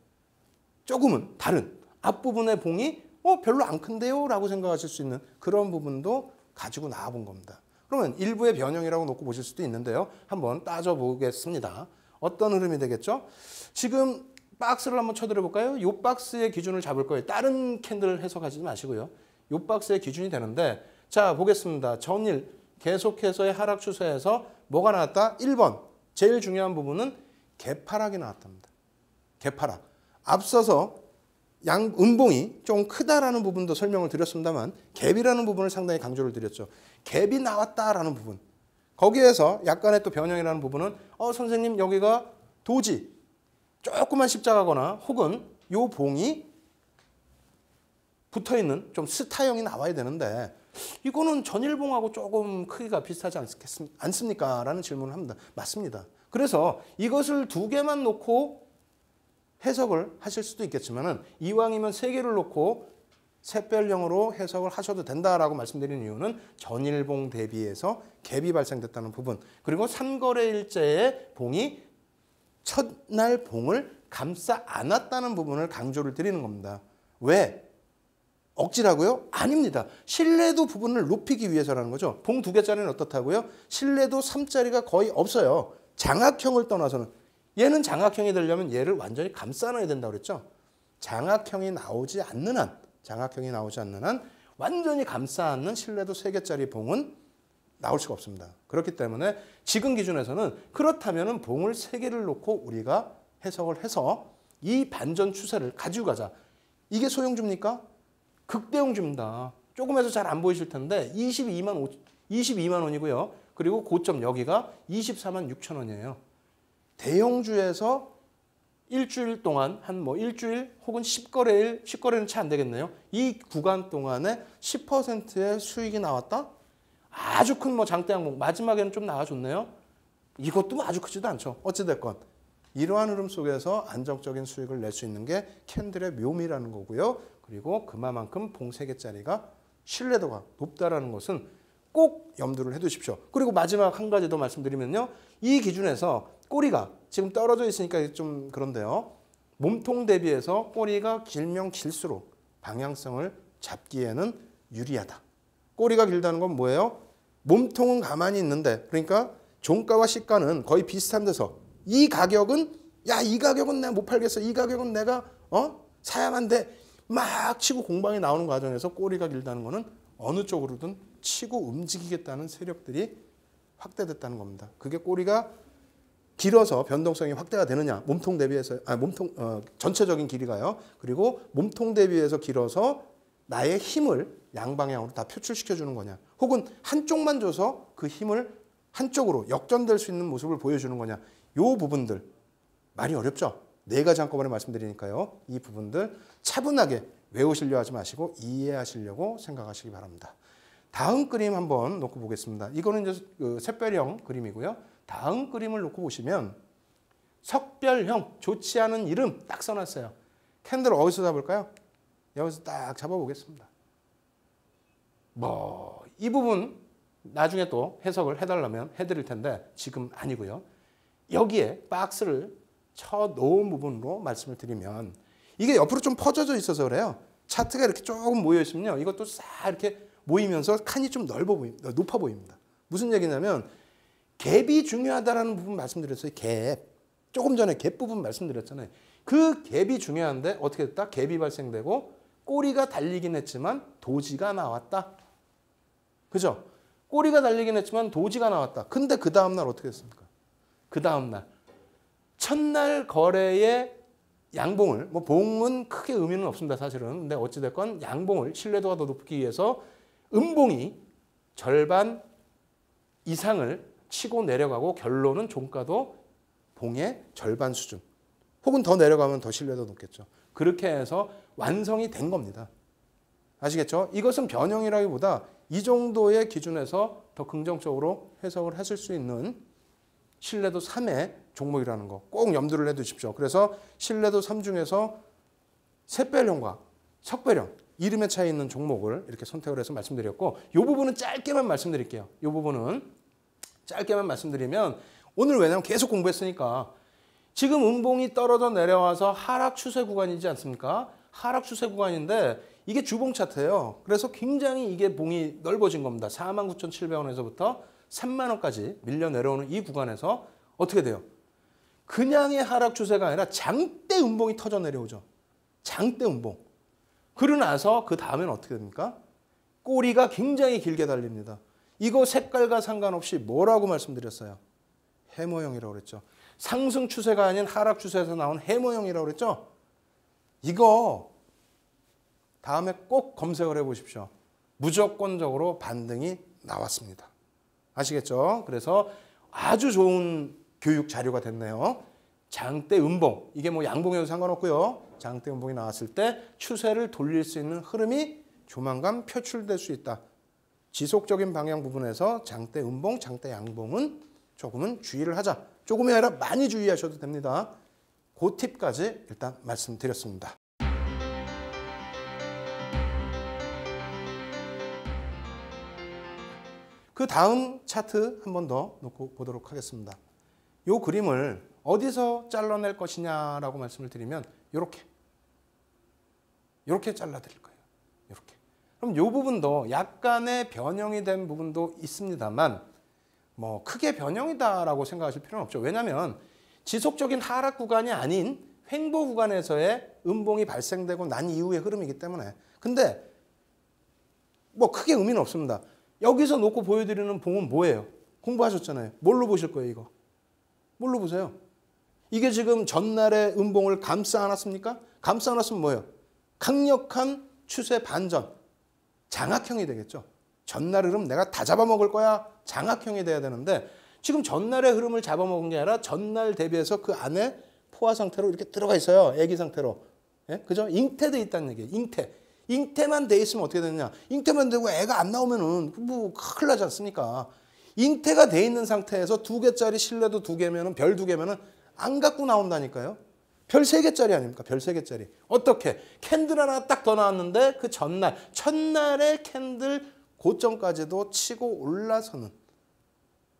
조금은 다른 앞부분의 봉이 어 별로 안 큰데요 라고 생각하실 수 있는 그런 부분도 가지고 나와본 겁니다. 그러면 일부의 변형이라고 놓고 보실 수도 있는데요. 한번 따져보겠습니다. 어떤 흐름이 되겠죠? 지금 박스를 한번 쳐들어볼까요? 요 박스의 기준을 잡을 거예요. 다른 캔들을 해석하지 마시고요. 요 박스의 기준이 되는데 자 보겠습니다. 전일 계속해서의 하락 추세에서 뭐가 나왔다? 1번 제일 중요한 부분은 개파락이 나왔답니다. 개파락. 앞서서 양 음봉이 좀 크다라는 부분도 설명을 드렸습니다만 갭이라는 부분을 상당히 강조를 드렸죠. 갭이 나왔다라는 부분. 거기에서 약간의 또 변형이라는 부분은 어 선생님 여기가 도지 조금만 십자가거나 혹은 요 봉이 붙어있는 좀 스타형이 나와야 되는데 이거는 전일봉하고 조금 크기가 비슷하지 않습니까? 라는 질문을 합니다. 맞습니다. 그래서 이것을 두 개만 놓고 해석을 하실 수도 있겠지만은 이왕이면 세 개를 놓고 샛별령으로 해석을 하셔도 된다라고 말씀드리는 이유는 전일봉 대비해서 갭이 발생됐다는 부분 그리고 삼거래일제의 봉이 첫날 봉을 감싸 안았다는 부분을 강조를 드리는 겁니다. 왜? 억지라고요? 아닙니다. 신뢰도 부분을 높이기 위해서라는 거죠. 봉 두 개짜리는 어떻다고요? 신뢰도 3짜리가 거의 없어요. 장악형을 떠나서는 얘는 장악형이 되려면 얘를 완전히 감싸놔야 된다고 그랬죠. 장악형이 나오지 않는 한, 장악형이 나오지 않는 한 완전히 감싸 안는 실내도세개짜리 봉은 나올 수가 없습니다. 그렇기 때문에 지금 기준에서는 그렇다면 봉을 세개를 놓고 우리가 해석을 해서 이 반전 추세를 가지고 가자. 이게 소형줍니까극대형줍니다 조금해서 잘 안 보이실 텐데 22만, 5, 22만 원이고요. 그리고 고점 여기가 24만 6천 원이에요. 대형주에서 일주일 동안 한 뭐 일주일 혹은 10거래일, 10거래는 채안 되겠네요. 이 구간 동안에 10%의 수익이 나왔다? 아주 큰 뭐 장대 항목 뭐 마지막에는 좀나아졌네요 이것도 뭐 아주 크지도 않죠. 어찌됐건 이러한 흐름 속에서 안정적인 수익을 낼 수 있는 게 캔들의 묘미라는 거고요. 그리고 그만큼 봉세개짜리가 신뢰도가 높다라는 것은 꼭 염두를 해두십시오. 그리고 마지막 한 가지 더 말씀드리면요. 이 기준에서 꼬리가 지금 떨어져 있으니까 좀 그런데요. 몸통 대비해서 꼬리가 길면 길수록 방향성을 잡기에는 유리하다. 꼬리가 길다는 건 뭐예요? 몸통은 가만히 있는데 그러니까 종가와 시가는 거의 비슷한 데서 이 가격은 야 이 가격은 내가 못 팔겠어 이 가격은 내가 어 사야만 돼막 치고 공방이 나오는 과정에서 꼬리가 길다는 거는 어느 쪽으로든 치고 움직이겠다는 세력들이 확대됐다는 겁니다. 그게 꼬리가 길어서 변동성이 확대가 되느냐 몸통 대비해서 아 몸통 어, 전체적인 길이가요 그리고 몸통 대비해서 길어서 나의 힘을 양방향으로 다 표출시켜 주는 거냐 혹은 한쪽만 줘서 그 힘을 한쪽으로 역전될 수 있는 모습을 보여주는 거냐 요 부분들 말이 어렵죠 네 가지 한꺼번에 말씀드리니까요 이 부분들 차분하게 외우시려 하지 마시고 이해하시려고 생각하시기 바랍니다 다음 그림 한번 놓고 보겠습니다 이거는 이제 그 샛별형 그림이고요 다음 그림을 놓고 보시면 석별형 좋지 않은 이름 딱 써놨어요. 캔들 어디서 잡을까요? 여기서 딱 잡아보겠습니다. 뭐 이 부분 나중에 또 해석을 해달라면 해드릴 텐데 지금 아니고요. 여기에 박스를 쳐놓은 부분으로 말씀을 드리면 이게 옆으로 좀 퍼져져 있어서 그래요. 차트가 이렇게 조금 모여 있으면요. 이것도 싹 이렇게 모이면서 칸이 좀 넓어 보입 높아 보입니다. 무슨 얘기냐면 갭이 중요하다라는 부분 말씀드렸어요. 갭. 조금 전에 갭 부분 말씀드렸잖아요. 그 갭이 중요한데 어떻게 됐다? 갭이 발생되고 꼬리가 달리긴 했지만 도지가 나왔다. 그죠? 꼬리가 달리긴 했지만 도지가 나왔다. 근데 그 다음날 어떻게 됐습니까? 그 다음날. 첫날 거래의 양봉을, 뭐 봉은 크게 의미는 없습니다. 사실은. 근데 어찌됐건 양봉을 신뢰도가 더 높기 위해서 음봉이 절반 이상을 치고 내려가고 결론은 종가도 봉의 절반 수준 혹은 더 내려가면 더 신뢰도 높겠죠. 그렇게 해서 완성이 된 겁니다. 아시겠죠? 이것은 변형이라기보다 이 정도의 기준에서 더 긍정적으로 해석을 하실 수 있는 신뢰도 3의 종목이라는 거 꼭 염두를 해두십시오. 그래서 신뢰도 3 중에서 샛별형과 석별형 이름의 차이 있는 종목을 이렇게 선택을 해서 말씀드렸고 이 부분은 짧게만 말씀드릴게요. 이 부분은 짧게만 말씀드리면 오늘 왜냐면 계속 공부했으니까 지금 음봉이 떨어져 내려와서 하락 추세 구간이지 않습니까? 하락 추세 구간인데 이게 주봉 차트예요. 그래서 굉장히 이게 봉이 넓어진 겁니다. 49,700원에서부터 3만원까지 밀려 내려오는 이 구간에서 어떻게 돼요? 그냥의 하락 추세가 아니라 장대 음봉이 터져 내려오죠. 장대 음봉. 그러고 나서 그 다음엔 어떻게 됩니까? 꼬리가 굉장히 길게 달립니다. 이거 색깔과 상관없이 뭐라고 말씀드렸어요? 해모형이라고 그랬죠. 상승 추세가 아닌 하락 추세에서 나온 해모형이라고 그랬죠. 이거 다음에 꼭 검색을 해보십시오. 무조건적으로 반등이 나왔습니다. 아시겠죠? 그래서 아주 좋은 교육 자료가 됐네요. 장대 음봉 이게 뭐 양봉에도 상관없고요. 장대 음봉이 나왔을 때 추세를 돌릴 수 있는 흐름이 조만간 표출될 수 있다. 지속적인 방향 부분에서 장대 음봉, 장대 양봉은 조금은 주의를 하자. 조금이 아니라 많이 주의하셔도 됩니다. 그 팁까지 일단 말씀드렸습니다. 그 다음 차트 한 번 더 놓고 보도록 하겠습니다. 이 그림을 어디서 잘라낼 것이냐라고 말씀을 드리면 이렇게 이렇게 잘라드릴 거예요. 그럼 이 부분도 약간의 변형이 된 부분도 있습니다만 뭐 크게 변형이다라고 생각하실 필요는 없죠. 왜냐하면 지속적인 하락 구간이 아닌 횡보 구간에서의 음봉이 발생되고 난 이후의 흐름이기 때문에 근데 뭐 크게 의미는 없습니다. 여기서 놓고 보여드리는 봉은 뭐예요? 공부하셨잖아요. 뭘로 보실 거예요 이거? 뭘로 보세요? 이게 지금 전날의 음봉을 감싸 안았습니까? 감싸 안았으면 뭐예요? 강력한 추세 반전. 장악형이 되겠죠. 전날 흐름 내가 다 잡아먹을 거야. 장악형이 돼야 되는데 지금 전날의 흐름을 잡아먹은 게 아니라 전날 대비해서 그 안에 포화 상태로 이렇게 들어가 있어요. 애기 상태로. 예? 그죠? 잉태돼 있다는 얘기예요. 잉태. 잉태만 돼 있으면 어떻게 되느냐. 잉태만 되고 애가 안 나오면은 뭐 큰일 나지 않습니까. 잉태가 돼 있는 상태에서 두 개짜리 실내도 두 개면은 별 두 개면은 안 갖고 나온다니까요. 별세개짜리 아닙니까? 별 3개짜리. 어떻게? 캔들 하나 딱 더 나왔는데 그 전날, 첫날에 캔들 고점까지도 치고 올라서는.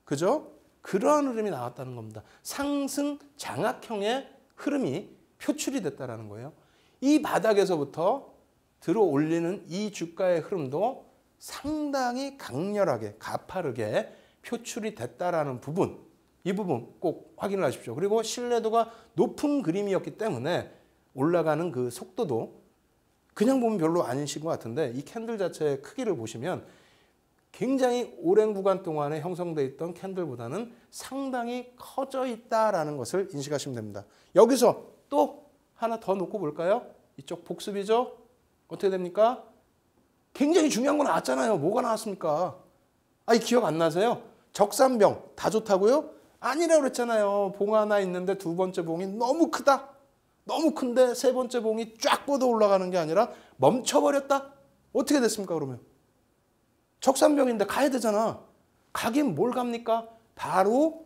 그죠? 그러한 흐름이 나왔다는 겁니다. 상승 장악형의 흐름이 표출이 됐다는 거예요. 이 바닥에서부터 들어올리는 이 주가의 흐름도 상당히 강렬하게 가파르게 표출이 됐다라는 부분 이 부분 꼭 확인을 하십시오. 그리고 신뢰도가 높은 그림이었기 때문에 올라가는 그 속도도 그냥 보면 별로 아니신 것 같은데 이 캔들 자체의 크기를 보시면 굉장히 오랜 구간 동안에 형성돼 있던 캔들보다는 상당히 커져 있다라는 것을 인식하시면 됩니다. 여기서 또 하나 더 놓고 볼까요? 이쪽 복습이죠? 어떻게 됩니까? 굉장히 중요한 거 나왔잖아요. 뭐가 나왔습니까? 아니 기억 안 나세요? 적산병 다 좋다고요? 아니라고 그랬잖아요. 봉 하나 있는데 두 번째 봉이 너무 크다. 너무 큰데 세 번째 봉이 쫙 뻗어 올라가는 게 아니라 멈춰버렸다. 어떻게 됐습니까 그러면? 적산병인데 가야 되잖아. 가긴 뭘 갑니까? 바로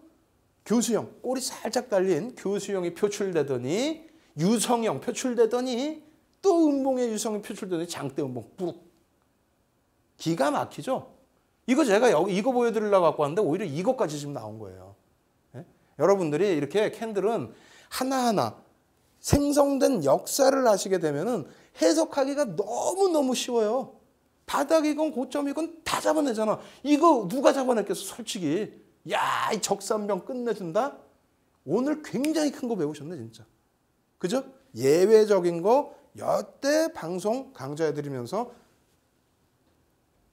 교수형, 꼬리 살짝 달린 교수형이 표출되더니 유성형 표출되더니 또 음봉의 유성형 표출되더니 장대 음봉 뿌 기가 막히죠? 이거 제가 여기 이거 보여드리려고 갖고 왔는데 오히려 이것까지 지금 나온 거예요. 여러분들이 이렇게 캔들은 하나하나 생성된 역사를 아시게 되면은 해석하기가 너무너무 쉬워요. 바닥이건 고점이건 다 잡아내잖아. 이거 누가 잡아냈겠어, 솔직히. 야, 이 적산병 끝내준다? 오늘 굉장히 큰 거 배우셨네, 진짜. 그죠? 예외적인 거 여태 방송 강좌해드리면서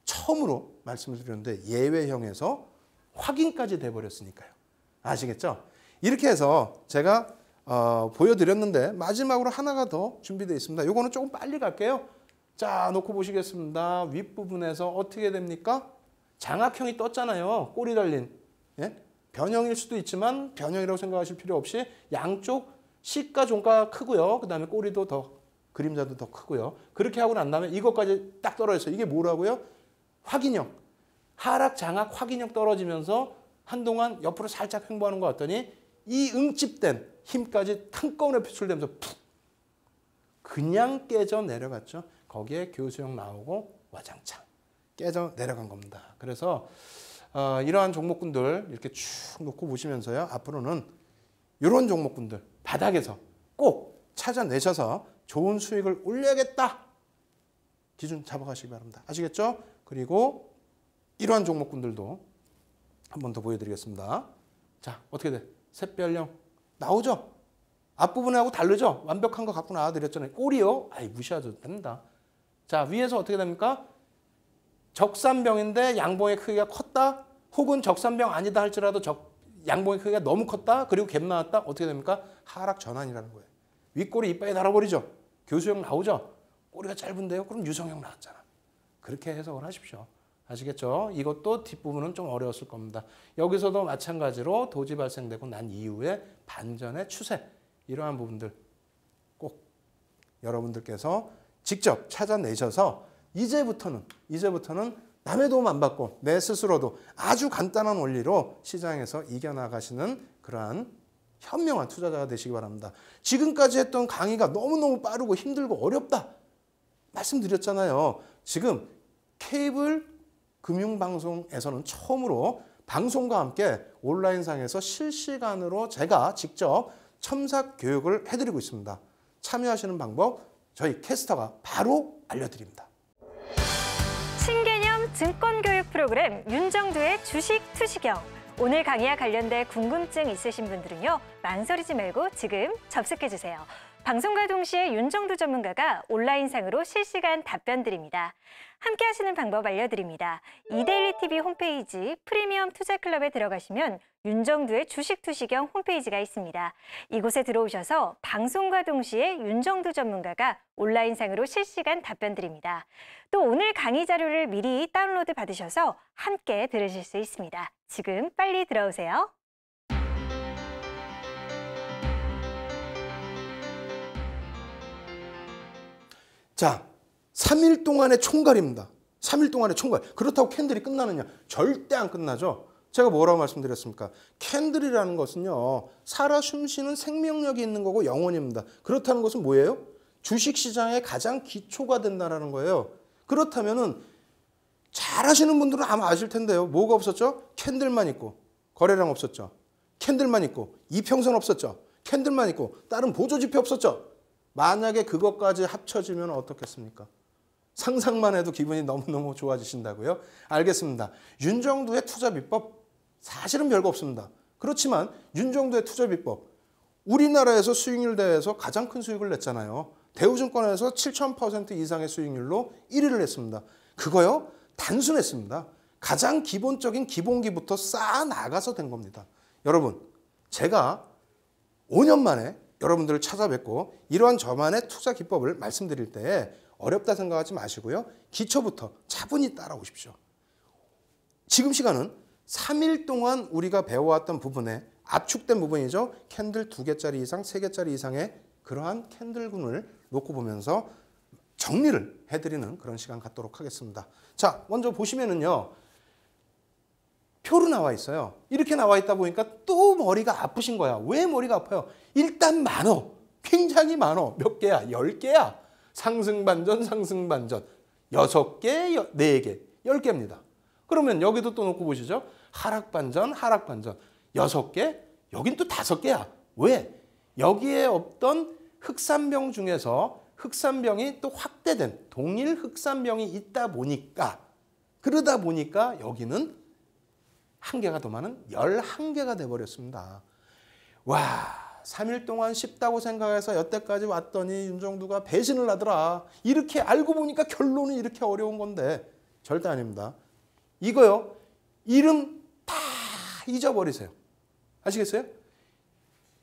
처음으로 말씀을 드렸는데 예외형에서 확인까지 돼버렸으니까요. 아시겠죠? 이렇게 해서 제가 어, 보여드렸는데 마지막으로 하나가 더 준비되어 있습니다. 이거는 조금 빨리 갈게요. 자 놓고 보시겠습니다. 윗부분에서 어떻게 됩니까? 장악형이 떴잖아요. 꼬리 달린. 예? 변형일 수도 있지만 변형이라고 생각하실 필요 없이 양쪽 시가 종가 크고요. 그 다음에 꼬리도 더 그림자도 더 크고요. 그렇게 하고 난 다음에 이것까지 딱 떨어져서 이게 뭐라고요? 확인형. 하락 장악 확인형 떨어지면서 한동안 옆으로 살짝 횡보하는 것 같더니 이 응집된 힘까지 한꺼번에 표출되면서 푹 그냥 깨져 내려갔죠. 거기에 교수형 나오고 와장창 깨져 내려간 겁니다. 그래서 어, 이러한 종목군들 이렇게 쭉 놓고 보시면서요. 앞으로는 이런 종목군들 바닥에서 꼭 찾아내셔서 좋은 수익을 올려야겠다. 기준 잡아가시기 바랍니다. 아시겠죠? 그리고 이러한 종목군들도 한번더 보여드리겠습니다. 자, 어떻게 돼? 샛별형 나오죠? 앞부분하고 다르죠? 완벽한 거 갖고 나와드렸잖아요. 꼬리요? 아이, 무시하셔도 됩니다. 자, 위에서 어떻게 됩니까? 적산병인데 양봉의 크기가 컸다? 혹은 적산병 아니다 할지라도 적, 양봉의 크기가 너무 컸다? 그리고 갭 나왔다? 어떻게 됩니까? 하락 전환이라는 거예요. 윗꼬리 이빨이 달아버리죠? 교수형 나오죠? 꼬리가 짧은데요? 그럼 유성형 나왔잖아. 그렇게 해석을 하십시오. 아시겠죠? 이것도 뒷부분은 좀 어려웠을 겁니다. 여기서도 마찬가지로 도지 발생되고 난 이후에 반전의 추세 이러한 부분들 꼭 여러분들께서 직접 찾아내셔서 이제부터는 이제부터는 남의 도움 안 받고 내 스스로도 아주 간단한 원리로 시장에서 이겨나가시는 그러한 현명한 투자자가 되시기 바랍니다. 지금까지 했던 강의가 너무너무 빠르고 힘들고 어렵다. 말씀드렸잖아요. 지금 케이블 금융방송에서는 처음으로 방송과 함께 온라인상에서 실시간으로 제가 직접 첨삭 교육을 해드리고 있습니다. 참여하시는 방법 저희 캐스터가 바로 알려드립니다. 신개념 증권교육 프로그램 윤정두의 주식 투시경. 오늘 강의와 관련된 궁금증 있으신 분들은요. 망설이지 말고 지금 접속해주세요. 방송과 동시에 윤정두 전문가가 온라인상으로 실시간 답변 드립니다. 함께 하시는 방법 알려드립니다. 이데일리 TV 홈페이지 프리미엄 투자 클럽에 들어가시면 윤정두의 주식 투시경 홈페이지가 있습니다. 이곳에 들어오셔서 방송과 동시에 윤정두 전문가가 온라인상으로 실시간 답변 드립니다. 또 오늘 강의 자료를 미리 다운로드 받으셔서 함께 들으실 수 있습니다. 지금 빨리 들어오세요. 자, 3일 동안의 총괄입니다. 3일 동안의 총괄. 그렇다고 캔들이 끝나느냐? 절대 안 끝나죠. 제가 뭐라고 말씀드렸습니까? 캔들이라는 것은요. 살아 숨쉬는 생명력이 있는 거고 영혼입니다. 그렇다는 것은 뭐예요? 주식시장의 가장 기초가 된다라는 거예요. 그렇다면잘 하시는 분들은 아마 아실 텐데요. 뭐가 없었죠? 캔들만 있고 거래량 없었죠. 캔들만 있고 이평선 없었죠. 캔들만 있고 다른 보조지표 없었죠. 만약에 그것까지 합쳐지면 어떻겠습니까? 상상만 해도 기분이 너무너무 좋아지신다고요? 알겠습니다. 윤정도의 투자 비법 사실은 별거 없습니다. 그렇지만 윤정도의 투자 비법 우리나라에서 수익률 대회에서 가장 큰 수익을 냈잖아요. 대우증권에서 7,000% 이상의 수익률로 1위를 했습니다. 그거요? 단순했습니다. 가장 기본적인 기본기부터 쌓아 나가서 된 겁니다. 여러분, 제가 5년 만에 여러분들을 찾아뵙고 이러한 저만의 투자 기법을 말씀드릴 때에 어렵다 생각하지 마시고요. 기초부터 차분히 따라오십시오. 지금 시간은 3일 동안 우리가 배워왔던 부분에 압축된 부분이죠. 캔들 2개짜리 이상, 3개짜리 이상의 그러한 캔들군을 놓고 보면서 정리를 해드리는 그런 시간 갖도록 하겠습니다. 자, 먼저 보시면은요. 표로 나와 있어요. 이렇게 나와 있다 보니까 또 머리가 아프신 거야. 왜 머리가 아파요? 일단 많어. 굉장히 많어. 몇 개야? 10개야? 상승반전, 상승반전. 6개, 4개, 10개입니다. 그러면 여기도 또 놓고 보시죠. 하락반전, 하락반전. 6개, 여긴 또 5개야. 왜? 여기에 없던 흑산병 중에서 흑산병이 또 확대된 동일 흑산병이 있다 보니까 그러다 보니까 여기는 한 개가 더 많은 열한 개가 돼버렸습니다. 와 3일 동안 쉽다고 생각해서 여태까지 왔더니 윤정두가 배신을 하더라. 이렇게 알고 보니까 결론이 이렇게 어려운 건데 절대 아닙니다. 이거요. 이름 다 잊어버리세요. 아시겠어요?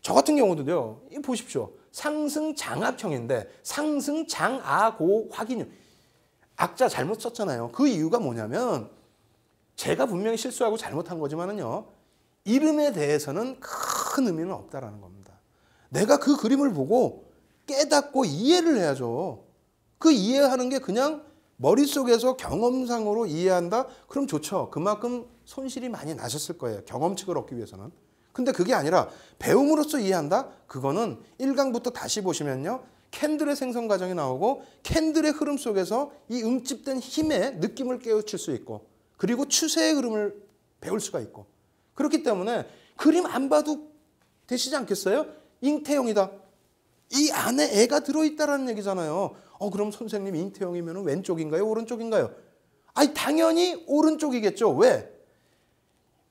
저 같은 경우도요. 이 보십시오. 상승 장합형인데 상승 장아고 확인형. 악자 잘못 썼잖아요. 그 이유가 뭐냐면 제가 분명히 실수하고 잘못한 거지만은요. 이름에 대해서는 큰 의미는 없다라는 겁니다. 내가 그 그림을 보고 깨닫고 이해를 해야죠. 그 이해하는 게 그냥 머릿속에서 경험상으로 이해한다? 그럼 좋죠. 그만큼 손실이 많이 나셨을 거예요. 경험칙을 얻기 위해서는. 근데 그게 아니라 배움으로써 이해한다? 그거는 1강부터 다시 보시면요. 캔들의 생성 과정이 나오고 캔들의 흐름 속에서 이 응집된 힘의 느낌을 깨우칠 수 있고 그리고 추세의 흐름을 배울 수가 있고 그렇기 때문에 그림 안 봐도 되시지 않겠어요? 잉태형이다. 이 안에 애가 들어있다라는 얘기잖아요. 어, 그럼 선생님 잉태형이면 왼쪽인가요? 오른쪽인가요? 아니, 당연히 오른쪽이겠죠. 왜?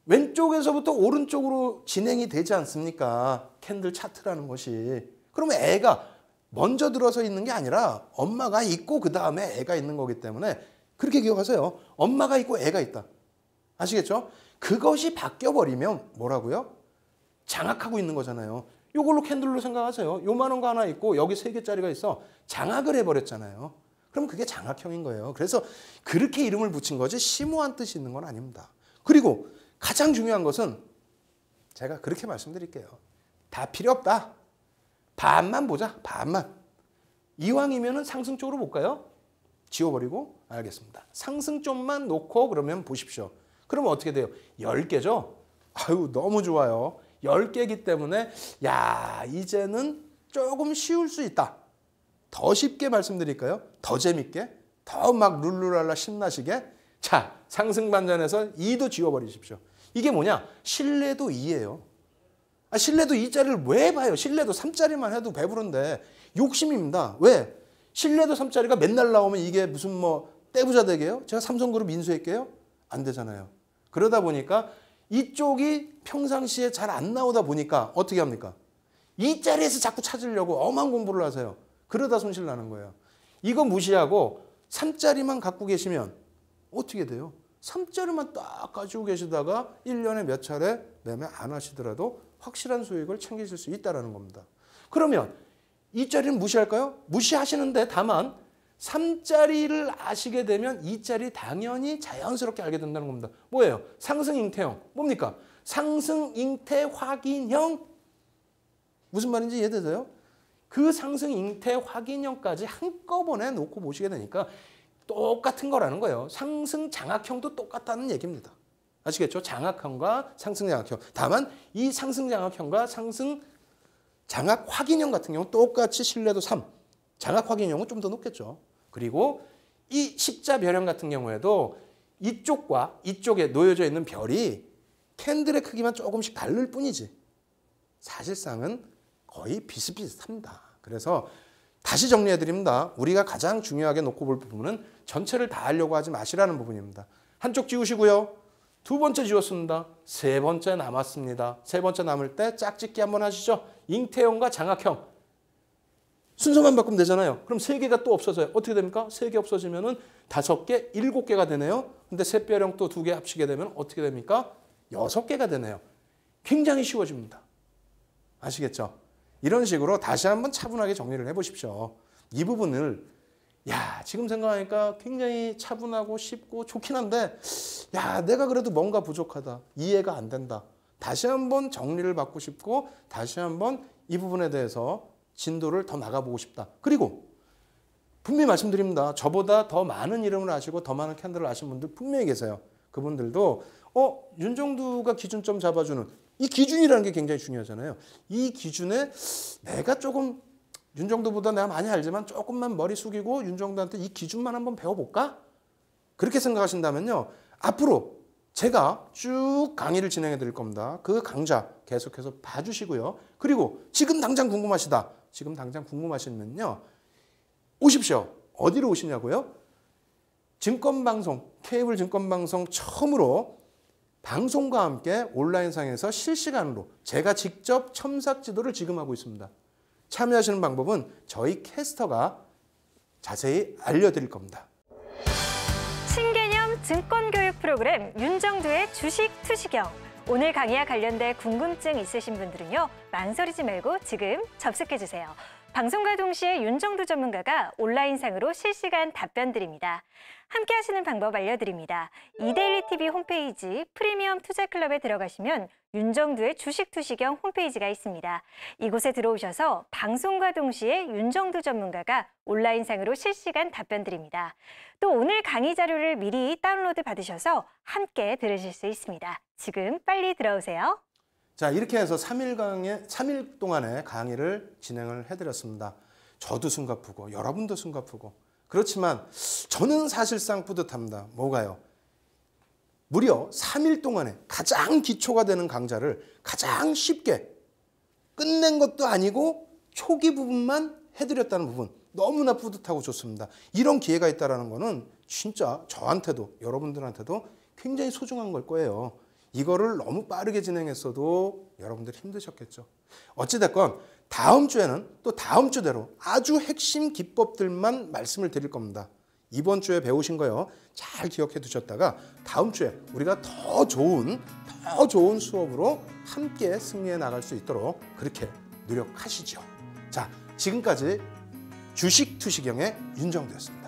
왼쪽에서부터 오른쪽으로 진행이 되지 않습니까? 캔들 차트라는 것이. 그러면 애가 먼저 들어서 있는 게 아니라 엄마가 있고 그 다음에 애가 있는 거기 때문에 그렇게 기억하세요. 엄마가 있고 애가 있다. 아시겠죠? 그것이 바뀌어버리면 뭐라고요? 장악하고 있는 거잖아요. 요걸로 캔들로 생각하세요. 요만한 거 하나 있고 여기 세 개짜리가 있어. 장악을 해버렸잖아요. 그럼 그게 장악형인 거예요. 그래서 그렇게 이름을 붙인 거지 심오한 뜻이 있는 건 아닙니다. 그리고 가장 중요한 것은 제가 그렇게 말씀드릴게요. 다 필요 없다. 반만 보자. 반만. 이왕이면 상승 쪽으로 볼까요? 지워버리고 알겠습니다. 상승 쪽만 놓고 그러면 보십시오. 그러면 어떻게 돼요? 10개죠? 아유 너무 좋아요. 10개이기 때문에 야 이제는 조금 쉬울 수 있다. 더 쉽게 말씀드릴까요? 더 재밌게? 더 막 룰루랄라 신나시게? 자 상승반전에서 2도 지워버리십시오. 이게 뭐냐? 신뢰도 2예요. 아, 신뢰도 2짜리를왜 봐요? 신뢰도 3짜리만 해도 배부른데 욕심입니다. 왜? 신뢰도 3짜리가 맨날 나오면 이게 무슨 뭐 떼부자 되게요? 제가 삼성그룹 인수할게요안 되잖아요. 그러다 보니까 이쪽이 평상시에 잘 안 나오다 보니까 어떻게 합니까? 이 자리에서 자꾸 찾으려고 엄한 공부를 하세요. 그러다 손실 나는 거예요. 이거 무시하고 3짜리만 갖고 계시면 어떻게 돼요? 3짜리만 딱 가지고 계시다가 1년에 몇 차례 매매 안 하시더라도 확실한 수익을 챙기실 수 있다는 겁니다. 그러면 2짜리는 무시할까요? 무시하시는데 다만 3자리를 아시게 되면 2자리 당연히 자연스럽게 알게 된다는 겁니다. 뭐예요? 상승잉태형. 뭡니까? 상승잉태 확인형. 무슨 말인지 이해되세요? 그 상승잉태 확인형까지 한꺼번에 놓고 보시게 되니까 똑같은 거라는 거예요. 상승 장악형도 똑같다는 얘기입니다. 아시겠죠? 장악형과 상승 장악형. 다만 이 상승 장악형과 상승 장악 확인형 같은 경우 는 똑같이 신뢰도 3, 장악 확인형은 좀 더 높겠죠. 그리고 이 십자 별형 같은 경우에도 이쪽과 이쪽에 놓여져 있는 별이 캔들의 크기만 조금씩 다를 뿐이지 사실상은 거의 비슷비슷합니다. 그래서 다시 정리해 드립니다. 우리가 가장 중요하게 놓고 볼 부분은 전체를 다 하려고 하지 마시라는 부분입니다. 한쪽 지우시고요. 두 번째 지웠습니다. 세 번째 남았습니다. 세 번째 남을 때 짝짓기 한번 하시죠. 잉태형과 장학형 순서만 바꾸면 되잖아요. 그럼 세 개가 또 없어져요. 어떻게 됩니까? 세 개 없어지면은 다섯 개, 일곱 개가 되네요. 근데 새뼈령 또두 개 합치게 되면 어떻게 됩니까? 여섯 개가 되네요. 굉장히 쉬워집니다. 아시겠죠? 이런 식으로 다시 한번 차분하게 정리를 해보십시오. 이 부분을 야 지금 생각하니까 굉장히 차분하고 쉽고 좋긴 한데 야 내가 그래도 뭔가 부족하다 이해가 안 된다 다시 한번 정리를 받고 싶고 다시 한번 이 부분에 대해서 진도를 더 나가보고 싶다. 그리고 분명히 말씀드립니다. 저보다 더 많은 이름을 아시고 더 많은 캔들을 아시는 분들 분명히 계세요. 그분들도 어 윤정두가 기준점 잡아주는 이 기준이라는 게 굉장히 중요하잖아요. 이 기준에 내가 조금 윤정도보다 내가 많이 알지만 조금만 머리 숙이고 윤정도한테 이 기준만 한번 배워볼까? 그렇게 생각하신다면요. 앞으로 제가 쭉 강의를 진행해 드릴 겁니다. 그 강좌 계속해서 봐주시고요. 그리고 지금 당장 궁금하시다. 지금 당장 궁금하시면요. 오십시오. 어디로 오시냐고요? 증권방송, 케이블 증권방송 처음으로 방송과 함께 온라인상에서 실시간으로 제가 직접 첨삭 지도를 지금 하고 있습니다. 참여하시는 방법은 저희 캐스터가 자세히 알려드릴 겁니다. 신개념 증권교육 프로그램 윤정두의 주식 투시경. 오늘 강의와 관련된 궁금증 있으신 분들은요. 망설이지 말고 지금 접속해주세요. 방송과 동시에 윤정두 전문가가 온라인상으로 실시간 답변 드립니다. 함께 하시는 방법 알려드립니다. 이데일리 TV 홈페이지 프리미엄 투자 클럽에 들어가시면 윤정두의 주식 투시경 홈페이지가 있습니다. 이곳에 들어오셔서 방송과 동시에 윤정두 전문가가 온라인상으로 실시간 답변 드립니다. 또 오늘 강의 자료를 미리 다운로드 받으셔서 함께 들으실 수 있습니다. 지금 빨리 들어오세요. 자 이렇게 해서 3일 강의 3일 동안의 강의를 진행을 해드렸습니다. 저도 숨가쁘고 여러분도 숨가쁘고 그렇지만 저는 사실상 뿌듯합니다. 뭐가요? 무려 3일 동안에 가장 기초가 되는 강좌를 가장 쉽게 끝낸 것도 아니고 초기 부분만 해드렸다는 부분 너무나 뿌듯하고 좋습니다. 이런 기회가 있다는 라 거는 진짜 저한테도 여러분들한테도 굉장히 소중한 걸 거예요. 이거를 너무 빠르게 진행했어도 여러분들 힘드셨겠죠. 어찌됐건 다음 주에는 또 다음 주대로 아주 핵심 기법들만 말씀을 드릴 겁니다. 이번 주에 배우신 거요. 잘 기억해 두셨다가 다음 주에 우리가 더 좋은, 더 좋은 수업으로 함께 승리해 나갈 수 있도록 그렇게 노력하시죠. 자, 지금까지 주식 투시경의 윤정도였습니다.